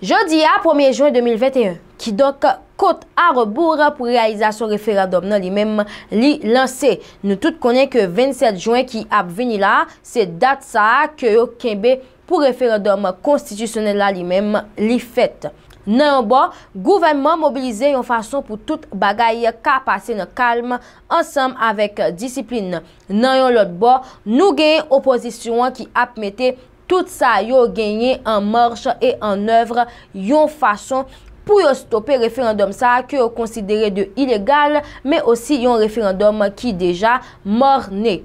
Jeudi a 1er juan 2021, ki dok kote a reboure pou realizasyon referadom nan li menm li lanse. Nou tout konen ke 27 juan ki ap veni la, se dat sa ke yo kenbe pou referadom konstitusyonel la li menm li fet. Nan yon bo, gouvenman mobilize yon fason pou tout bagay ka pase nan kalm ansam avek disiplin. Nan yon lot bo, nou gen opozisyon ki ap mette konen. Tout sa yo genye an morshe e an evre yon fason pou yo stoppe referandum sa ki yo konsidere de ilegal me osi yon referandum ki deja morni.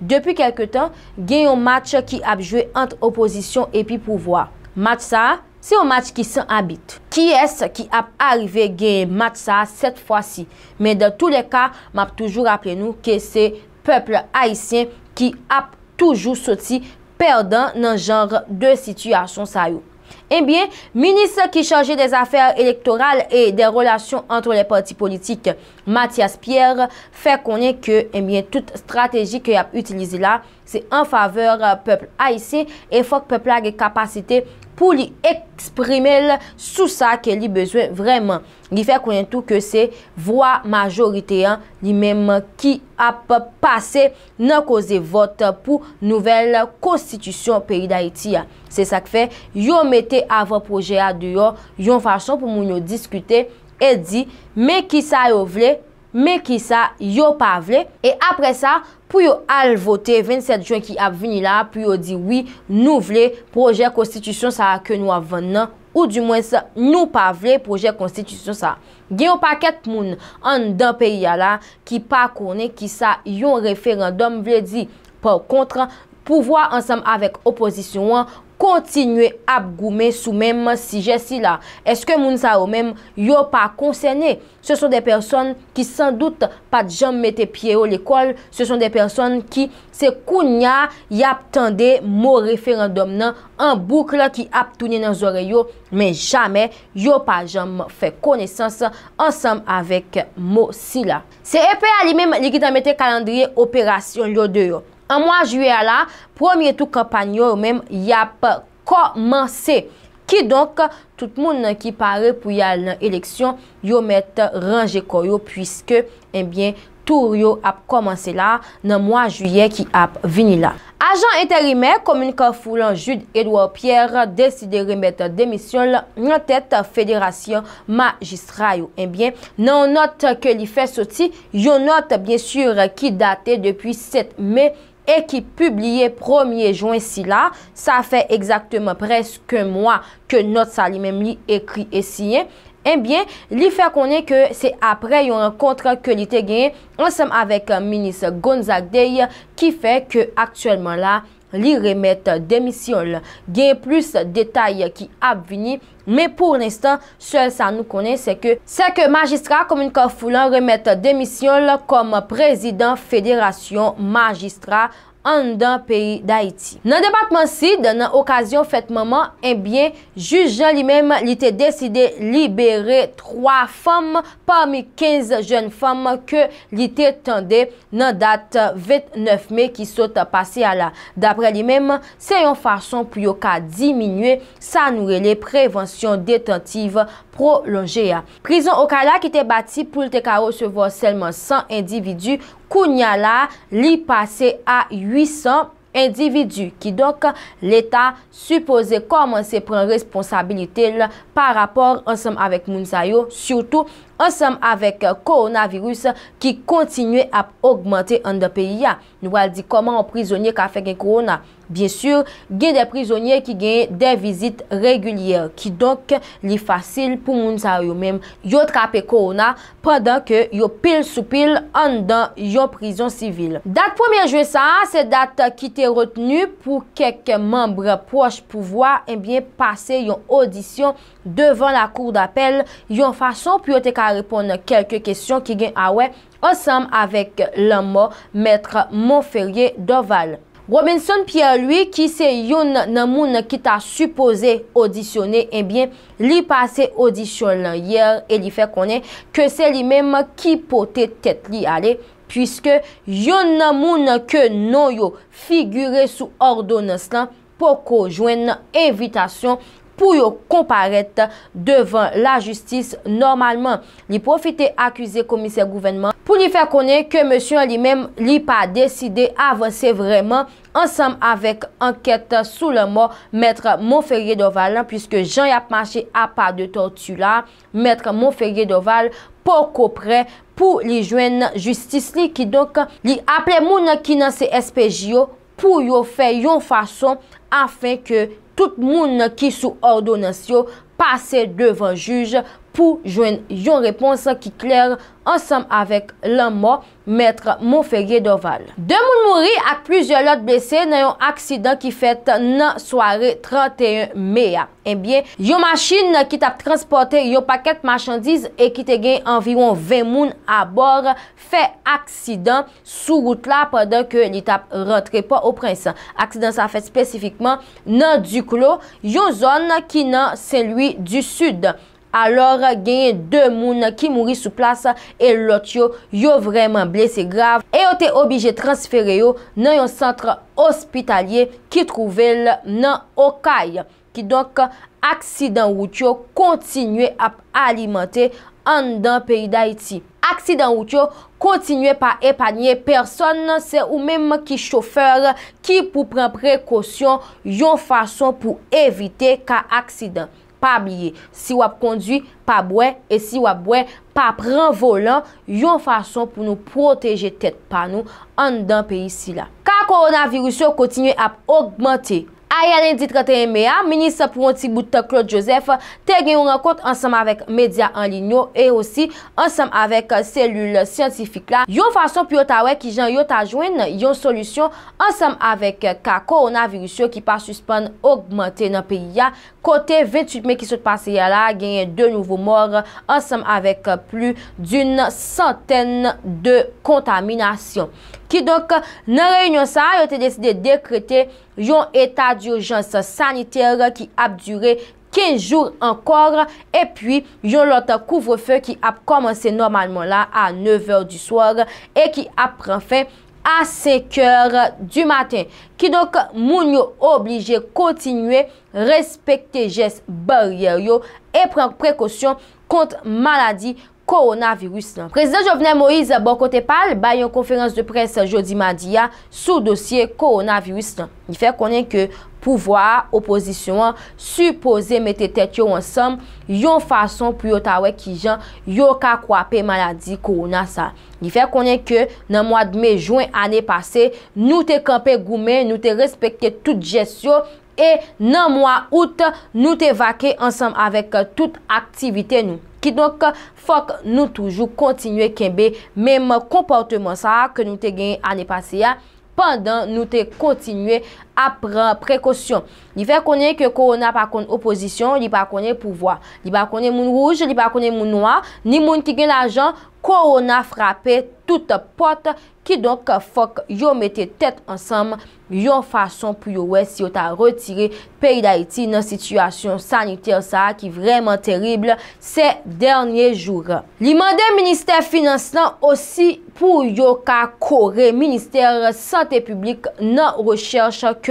Depi kelke tan gen yon match ki ap jwe ant oposisyon epi pouvoi. Match sa, se yon match ki san abit. Ki es ki ap arrive genye match sa set fwa si? Me de tou le ka, map toujou rappe nou ke se pepl aisyen ki ap toujou soti perdant nan janj de situasyon sa yo. E eh bie, minis ki chanje de zafèr elektoral e de relasyon antre le parti politik, Matias Pierre, fè konye ke, e eh bie, tout strategi ke ap utilize la, se an faveur euh, pepl a isi, e fòk pepl a ge kapasite pou li eksprime sou sa ke li bezwen vreman. Li fe konen tou ke se vwa majoriteyan li menman ki ap pase nan koze vot pou nouvel konstitusyon peyi da iti ya. Se sak fe, yon mette avan proje a diyo, yon fason pou moun yo diskute, e di, me ki sa yo vle? Me ki sa yo pa vle, e apre sa pou yo alvote 27 joun ki ap vini la pou yo di oui nou vle proje konstitisyon sa ke nou avan nan ou di mwen sa nou pa vle proje konstitisyon sa. Gen yo pa ket moun an dan peyi ya la ki pa konen ki sa yon referandom vle di pou kontran pou vwa ansam avek oposisyon an. kontinue ap goume sou menm si jè si la. Eske moun sa ou menm yo pa konsene, se son de person ki san dout pa jom mette pie yo l'ekol, se son de person ki se kounya yap tende mo referandom nan, an boukle ki ap toune nan zore yo, men jame yo pa jom fe konesans ansam avek mo si la. Se epè a li menm li ki dan mette kalandriye operasyon lo de yo, An mwa juye ala, pwemye tou kampanyo ou menm yap komanse. Ki donk, tout moun ki pare pou yal nan eleksyon, yo met ranje koyo. Pwiske, enbyen, eh tou yo ap komanse la nan mwa juye ki ap vini la. Ajan interime, komunikafoulan Jude Edouard Pierre, deside remet demisyon la notet federasyon magistrayo. Enbyen, nan eh not ke li fesoti, yo not byensur ki date depi 7 mey. e ki publie 1er juan si la, sa fe exactement preske mwa ke not sa li mem eh li ekri e siye, enbyen, li fe konen ke se apre yon kontrak ke li te genye ansenm avek euh, minis Gonzagdeye ki fe ke aktuelman la li remet demisyon la. Gen plus detay ki ap vini, men pou nistan, sel sa nou konen se ke se ke magistrat komoun ka foulan remet demisyon la kom prezident federation magistrat An dan peyi d'Haïti. Nan debatman si, dan nan okasyon fèt maman, enbyen, jujan li mèm li te deside libere 3 fòm pa mi 15 jèn fòm ke li te tende nan dat 29 me ki sote pasi ala. Dapre li mèm, se yon fason pou yo ka diminue sa noue le prevensyon detentiv mèm. Prolonje ya. Prison Okala ki te bati pou lte kao se vwa selman 100 individu. Kounya la li pase a 800 individu. Ki donk l'Etat suppose koman se pren responsabilite la par rapport ansem avèk moun sayo. Soutou. ansam avek koronavirus ki kontinue ap augmente an de pe ya. Nou wal di koman an prizoniye ka fe gen korona? Bien sur, gen de prizoniye ki gen de vizit regulyer ki donk li fasil pou moun sa yo mem yo trape korona padan ke yo pil sou pil an dan yo prizon sivil. Dat pwemye jewe sa, se dat ki te retenu pou kek membre poche pouvoa, enbyen eh pase yo audisyon devan la kour d'apel, yo fason pou yo te ka repon nan kelke kesyon ki gen awè osam avèk la mò mètra mò fèryè doval. Robinson pi a lwi ki se yon nan moun ki ta suppose audisyonè, e eh bie li pase audisyonè yè e li fè konè ke se li mèm ki pote tèt li alè pwiske yon nan moun ke nou yo figyre sou ordo nè slan pou ko jwen nan evitasyon pou yo komparet devan la justis normalman. Li profite akwize komise gouvenman pou li fè konen ke monsyon li mèm li pa deside avanse vreman ansam avèk anket sou lèmò mètre Monferye Dovalan pwiske jan y ap mache ap pa de tortula mètre Monferye Dovalan pokopre pou li jwen justice li ki donk li aple moun akina se SPJO pou yo fè yon fason afen ke Tout moun na ki sou ordonasyon... pase devan juj pou jwen yon repons ki kler ansam avek lan mo metre mou ferye do val. De moun mouri ak plizio lot blese nan yon aksidan ki fet nan soare 31 mea. Enbyen, yon maschin ki tap transporte yon paket machandiz e ki te gen anviron 20 moun a bor fe aksidan sou gout la padan ke li tap rentre pa ou prensan. Aksidan sa fet spesifikman nan du klo yon zon ki nan selwi du sud. Alors genye demoun ki mouri sou plas e lot yo yo vremen blese grav. E yo te obije transfer yo nan yon sentre ospitalye ki truvel nan Okay. Ki donk aksidan wot yo kontinye ap alimante an dan peyi da iti. Aksidan wot yo kontinye pa epanye person se ou menm ki chofer ki pou pren prekosyon yon fason pou evite ka aksidan. pa blye, si wap kondwi, pa bwen, e si wap bwen, pa pran volan, yon fason pou nou proteje tèt pa nou, an dan pe isi la. Ka koronaviruso kontinye ap ogmente, Aya lendi 31 mea, menis pronti bouta Claude Joseph te gen yon rekont ansam avèk medya anlino e osi ansam avèk selul sientifik la. Yon fason pi yon ta wèk ki jan yon ta jwen yon solusyon ansam avèk kako, yon avirisyon ki pa suspèn augmentè nan pe yon kote 28 me kisot pase yon la gen yon de nouvo mor ansam avèk plu d'yon santèn de kontaminasyon. Ki donk nan reynyon sa yon te deside dekrete yon etat di urjans saniter ki ap dure 15 jour ankor, epwi yon lota kouvrefe ki ap komanse normalman la a 9 or di swar, e ki ap pranfe a 6 or du maten. Ki donk moun yo oblije kontinwe, respekte jes baryer yo, e pran prekosyon kont maladi konflik. koronavirus nan. Prezident Jovenel Moïse, bon kote pal, bay yon konferans de pres jodi madiya sou dosye koronavirus nan. Ni fe konen ke pouvoa, oposisyon, supose mette tet yo ansam, yon fason pou yo tawe ki jan, yo ka kwape maladi koronasa. Ni fe konen ke nan mwa dmejouen ane pase, nou te kampe goumen, nou te respekte tout jesyo e nan mwa out nou te vake ansam avèk tout aktivite nou. Ki donk fok nou toujou kontinue kenbe menm kompote monsa ke nou te gen ane pasiya pandan nou te kontinue apren prekosyon. Li fe konen ke korona pa kon oposisyon, li pa konen pouvoi. Li pa konen moun rouge, li pa konen moun noa, ni moun ki gen la jan, korona frape tout pot ki donk fok yo mette tet ansam yo fason pou yo wè si yo ta retire peyi da iti nan situasyon sanite sa ki vreman terible se dernyen jour. Li manden minister finance lan osi pou yo ka kore minister sante publik nan recherche kurel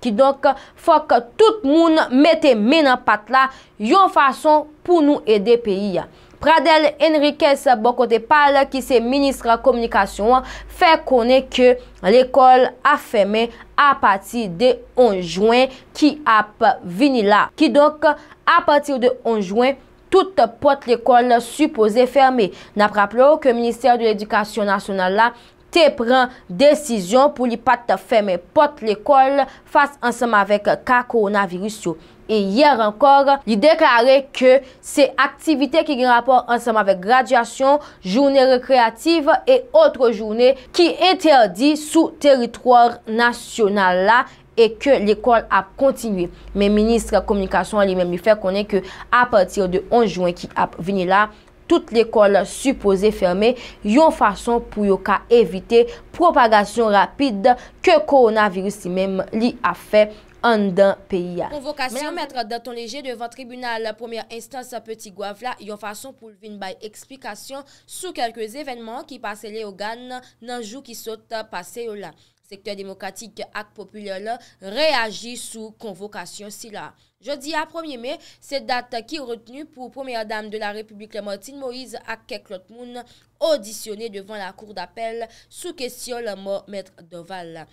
Ki donk fok tout moun mette mena pat la yon fason pou nou ede peyi. Pradel Enriquez Bocote Pal ki se Ministra Komunikasyon fe konen ke l'ekol a feme a pati de 11 juen ki ap vini la. Ki donk a pati de 11 juen tout pot l'ekol supose ferme. Napraplo ke Ministère de l'Education Nationale la te pren desisyon pou li pat te fèmè pot l'ekol fas ansèm avèk ka koronavirus yo. E yèr ankor, li deklare ke se aktivite ki gen rapor ansèm avèk graduasyon, jounè rekreativ e otre jounè ki enterdi sou teritroir nasyonal la e ke l'ekol ap kontinuè. Men ministre komunikasyon li mèm li fè konè ke apatir de 11 jounè ki ap veni la Tout l'ekol supposé fermé yon fason pou yo ka evite propagasyon rapide ke koronavirus si men li a fe an dan peya. Konvokasyon mètre daton leje devan tribunal. Premier instance Petit Guavla yon fason pou vin bay eksplikasyon sou kelkez evenman ki pase le ogan nan jou ki sote euh, pase yo la. Sektor demokratik ak Populel reagi sou konvokasyon sila. Je di a 1er me, se dat ki retenu pou 1er dame de la Republikle Martine Moïse ak Keklot Moun auditione devan la kour d'apel sou kesyon le mot Mètre Doval.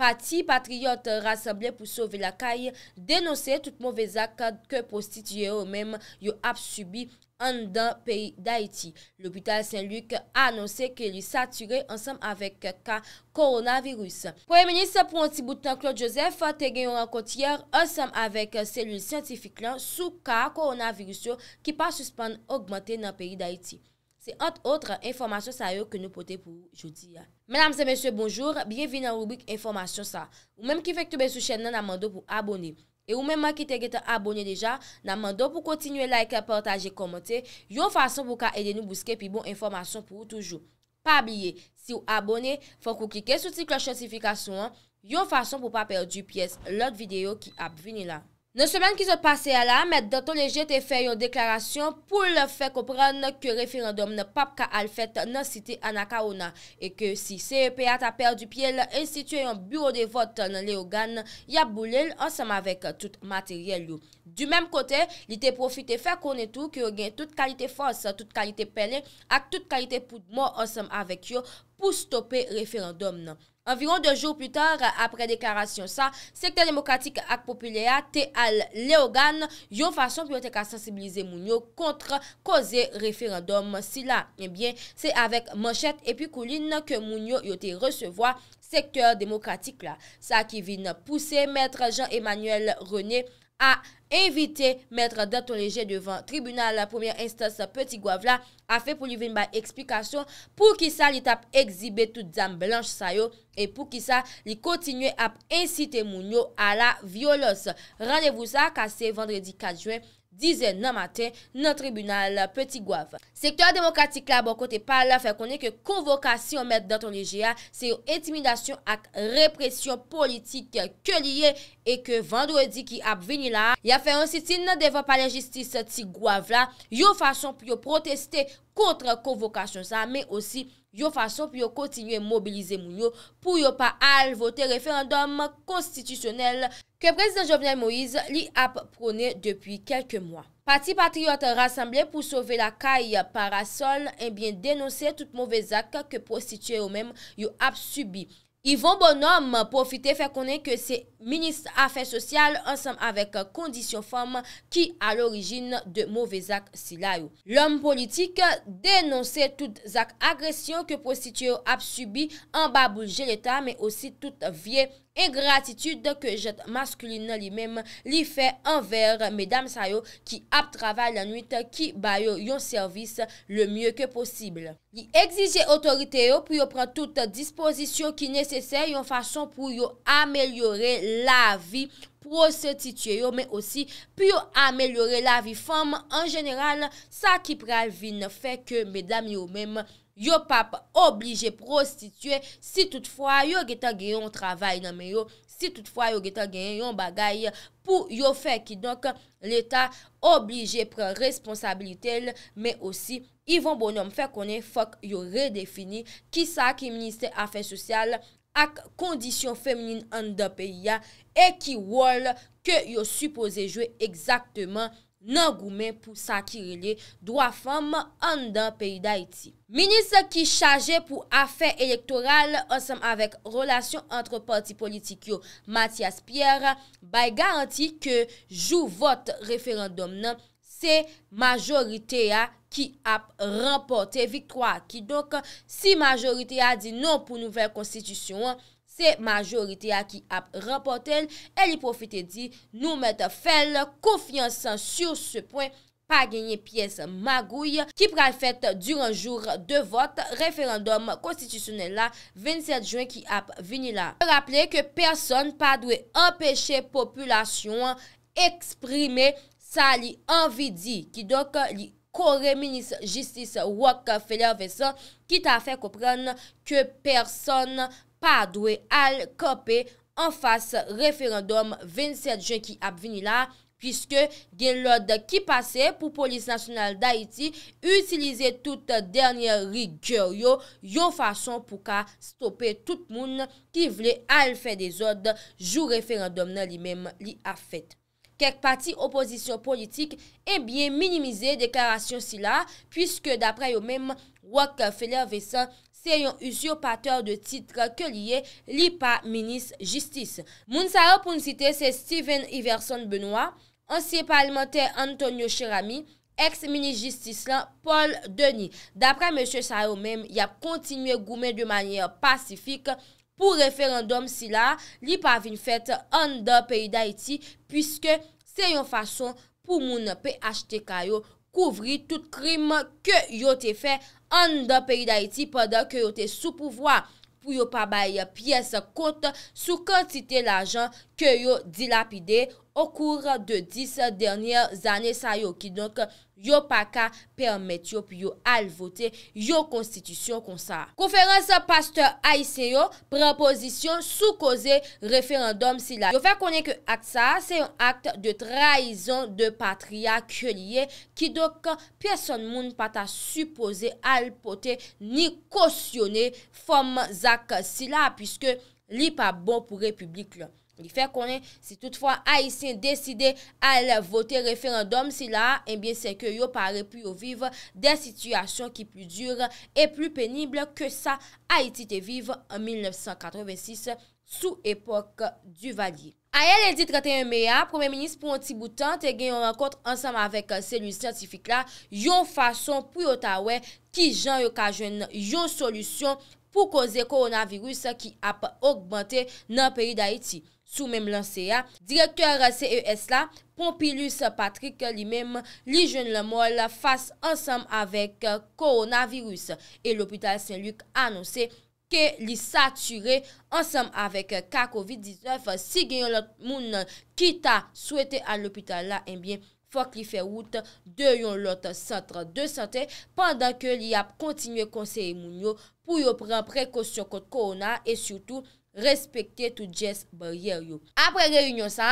Pati Patriote Rassemble pou Sove la Kaye denose tout mouvez akad ke prostitye ou mèm yo ap subi an dan peyi d'Haïti. L'Opital Saint-Luc anonse ke li sature ansam avek ka koronavirus. Pouè menis pou an ti boutan Claude Joseph te gen yon akot yer ansam avek selul scientifik lan sou ka koronavirus yo ki pa suspande augmante nan peyi d'Haïti. Se ante otre, informasyon sa yo ke nou pote pou jou di ya. Menamse, mensye, bonjour. Bienvin nan rubik informasyon sa. Ou menm ki fek toube sou chen nan nan mando pou abone. E ou menman ki te gete abone deja, nan mando pou kontinue like, partaje, komente. Yo fason pou ka ede nou buske pi bon informasyon pou toujou. Pa biye, si ou abone, fok ou kike sou tik la chansifikasyon. Yo fason pou pa perdi piyes lot videyo ki ap vini la. Nè semen ki se pase ala, met daton le jet e fe yon deklarasyon pou le fe kopran ke referandom ne pap ka alfet nan siti anaka ou nan. E ke si sepe atapèr du pye l, en siti yon bureau de vot nan le ogan, ya boule l ansem avèk tout materyèl yo. Du mèm kote, li te profite fe konetou ki yo gen tout kalite fòs, tout kalite penè ak tout kalite poudmò ansem avèk yo pou stopè referandom nan. Environ 2 jours plus tard apre deklarasyon sa, sektèr demokratik ak popilya te al leogan yon fasyon pou yote ka sensibilize moun yo kontre koze referendom si la. Ebyen, eh se avek manchet epi koulin ke moun yo yote recevoa sektèr demokratik la. Sa ki vin pousse mètre Jean-Emmanuel René a evite metre daton leje devan tribunal. La premier instance Petit Guavla a fe pou li vin ba eksplikasyon pou ki sa li tap ekzibe tout zam blanche sayo e pou ki sa li kontinue ap ensite mounyo a la violose. Randevou sa kase vendredi 4 juen. Dize nan maten nan tribunal Petit Gouave. Sektor demokratik la bon kote pala fe konen ke konvokasyon met daton legea se yo intimidasyon ak represyon politik ke liye e ke vendredi ki ap veni la. Ya fe ansiti nan devan pala jistis Petit Gouave la yo fason pou yo proteste kontre konvokasyon sa me osi yo fason pou yo kontinye mobilize moun yo pou yo pa al vote referendum konstitusyonel. ke prezident Jovenel Moïse li ap prone depi kelke mwa. Pati Patriote rassemble pou sove la kay parasol, enbyen eh denonser tout mouvezak ke prostituye ou mem yo ap subi. Yvon Bonhomme profite fè konen ke se Ministre Afèr Social ansam avek Kondisyon Femme ki al orijin de mouvezak si la yo. L'om politik denonser tout zak agresyon ke prostituye yo ap subi en babou jel eta, men osi tout vie E gratitude ke jet maskulina li mem li fe enver medam sa yo ki ap travay la nwit ki bayo yon servis le mye ke posible. Li egzije otorite yo pou yo pran tout disposition ki nese se yon fason pou yo amelyore la vi pou se titye yo. Men osi pou yo amelyore la vi fom en general sa ki previ ne fe ke medam yo mem yon servis. Yo pa pa oblije prostitue si toutfwa yo geta genyon travay nan men yo, si toutfwa yo geta genyon bagay pou yo fe ki donk l'Etat oblije pren responsabilite lè. Me osi, Yvon Bonhomme fe konen fok yo redefini ki sa ak iministe afen sosyal ak kondisyon femenine an da peyi ya. E ki wol ke yo supose jwe exakteman genyon. nan goumen pou sakirile dwa fom an dan peyi da iti. Minis ki chaje pou afen elektoral ansem avek relasyon antre parti politik yo Matias Pierre bay garanti ke jou vot referandom nan se majorite ya ki ap rempote, vitwa ki donk si majorite ya di non pou nouvel konstitusyon se majorite a ki ap rapotel, el li profite di nou met fel, konfiansan sur se poin pa genye piyes magouy, ki pral fèt duran jour de vot, referandom konstitusyonel la, 27 juen ki ap vini la. Raple ke person pa dwe empèche popoulasyon eksprime sa li anvidi, ki dok li kore minis jistis wak fèlè vè sa, ki ta fè kopren ke person fèlè pa adwe al kope an fase referendom 27 jan ki ap vini la, pwiske gen l'od ki pase pou polis nasyonal da iti, utilize tout dernye rigyor yo, yo fason pou ka stoppe tout moun ki vle al fe de zod, jou referendom nan li mem li ap fet. Kek pati opozisyon politik, e eh bie minimize deklarasyon si la, pwiske dapre yo mem wak fe lè vè sa, Se yon usyopateur de titre ke liye li pa minis jistis. Moun sarou pou n site se Steven Iverson Benoit, ansye parlamenter Antonio Cherami, eks minis jistis lan Paul Denis. Dapre mèche sarou mèm, ya kontinuye goumen de manye pacifik pou referandom si la, li pa vin fèt an da peyi da iti, pwiske se yon fason pou moun pey achete kayo, Kouvri tout krim ke yo te fe an da peri da iti padan ke yo te sou pouvoi pou yo pa bay piyes kont sou kantite la jan. Kyo yo dilapide okur de 10 dernyan zane sa yo ki donk yo paka permetyo pi yo alvote yo konstitisyon kon sa. Konferans Pasteur Aiseyo premposisyon soukoze referandom si la. Yo fe konen ke ak sa se yon ak de traizon de patria kyo liye ki donk person moun pata supose alpote ni kosyone fom zak si la. Piske li pa bon pou republik lon. Li fè konen, si toutfwa Haitien deside al votè referendum si la, enbyen eh se ke yo pare pu yo vive de situasyon ki plu dure e plu penible ke sa Haitite vive en 1986 sou epok du vali. Aè lè di 31 mea, Premier Ministre Pompi Boutan te gen yon renkont ansam avèk euh, se loun scientifique la, yon fason pou Yotawè ki jan yo kajwen yon solusyon pou koze koronavirus ki ap augbante nan peri d'Haiti. Sou menm lanse ya, direktor CES la, Pompilus Patrick li menm li jen la mol fase ansam avek koronavirus. E l'Opital Saint-Luc anonse ke li sature ansam avek kakovid-19. Si gen yon lot moun ki ta souete a l'opital la, enbyen eh fok li fe wout de yon lot sentra de sante. Pendan ke li ap kontinye konseye moun yo pou yo pren prekosyon kote koronar e soutou, respekte tou djes baryer yo. Apre reyounyon sa,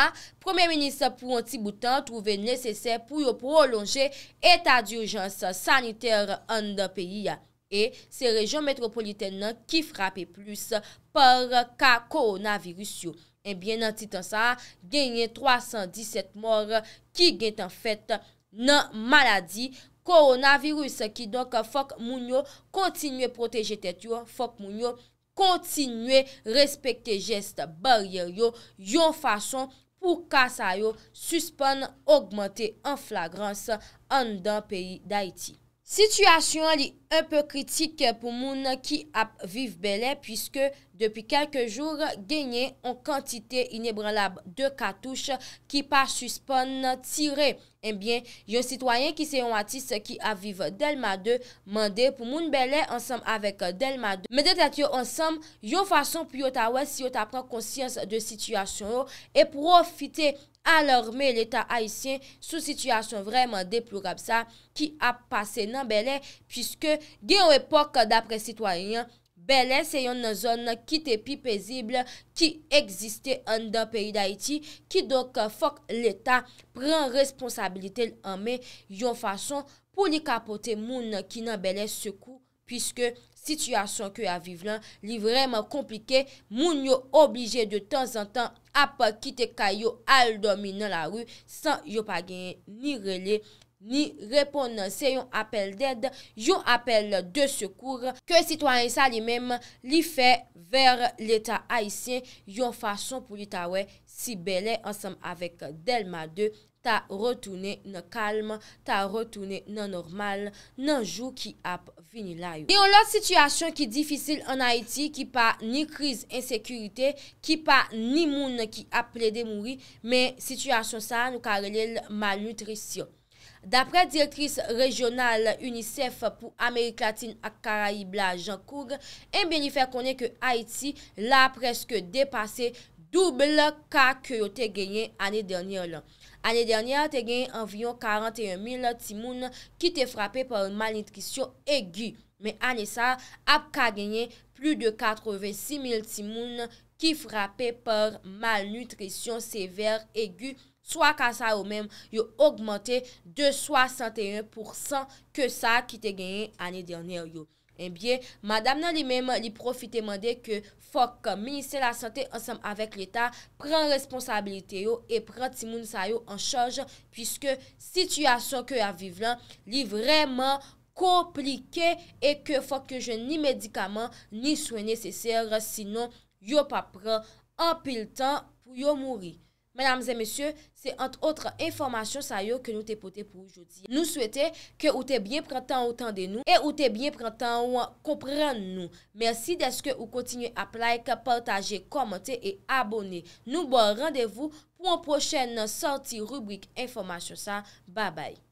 Premier Ministre pou an ti boutan trouve nesesè pou yo prolonje etat di urjans saniter an da peyi ya. E se rejon metropoliten nan ki frape plus par ka koronavirus yo. Ebyen eh nan titan sa, genye 317 mor ki genye tan fèt nan maladi koronavirus ki donk fok moun yo kontinye proteje tet yo, fok moun yo kontinue respekte jeste baryer yo yon fason pou kasa yo suspon augmente an flagrans an dan peyi d'Haïti. Sityasyon li epe kritik pou moun ki ap viv belè pwiske depi kelke jour genye an kantite inebrelab de katouche ki pa suspon tire. Enbyen, yo sitwayen ki se yon atis ki ap viv Delma II mande pou moun belè ansam avek Delma II. Mede tat yo ansam, yo fason pou yo ta wè si yo ta pran konsyans de sityasyon yo e profite yo. alorme l'Etat Haitien sou situasyon vreman deplourab sa ki ap pase nan Belen pwiske gen ou epok dapre sitwayen, Belen se yon zon ki te pi pezible ki egziste an dan peyi d'Haiti ki dok fok l'Etat pren responsabilite l'anme yon fason pou li kapote moun ki nan Belen se kou pwiske situasyon ki avive lan li vreman komplike moun yo oblije de tan zan tan ap kite kayo al domi nan la ru san yo pa gen ni rele ni repon nan se yon apel ded, yon apel de sekour ke sitwany sa li mem li fe ver l'Etat Haitien yon fason pou l'Etat we sibele ansam avek Delma II. Ta rotoune nan kalm, ta rotoune nan normal, nan jou ki ap vini layo. Di ou la situasyon ki difisil an Haiti ki pa ni kriz insekurite, ki pa ni moun ki ap ple de moui, men situasyon sa nou ka relel malnutrisyon. Dapre direktris regional UNICEF pou Amerik Latin Akkarai Blajankoug, en benifer konen ke Haiti la preske depasey Double kak yo te genyen ane dernyan lan. Ane dernyan te genyen anviyon 41.000 timoun ki te frape par malnutrisyon egi. Me ane sa ap ka genyen plus de 86.000 timoun ki frape par malnutrisyon sever egi. So ak a sa yo men yo augmente de 61% ke sa ki te genyen ane dernyan yo. E eh bie, madame nan li mem li profite mande ke fok minise la sante ansam avek l'Etat pren responsabilite yo e pren timoun sa yo an chanje puisque situasyon ke avive lan li vreman komplike e ke fok ke jen ni medikaman ni soye nesesere sinon yo pa pren an pil tan pou yo mouri. Menames et messieurs, c'est entre autres informations ailleurs que nous t'ai porté pour aujourd'hui. Nous souhaitons que vous t'ayez bien pris le temps de nous et que vous t'ayez bien pris le temps de nous comprendre. Merci de ce que vous continuez à placer, partager, commenter et abonner. Nous vous bon rendez pour une prochaine sortie rubrique Informations. Bye bye.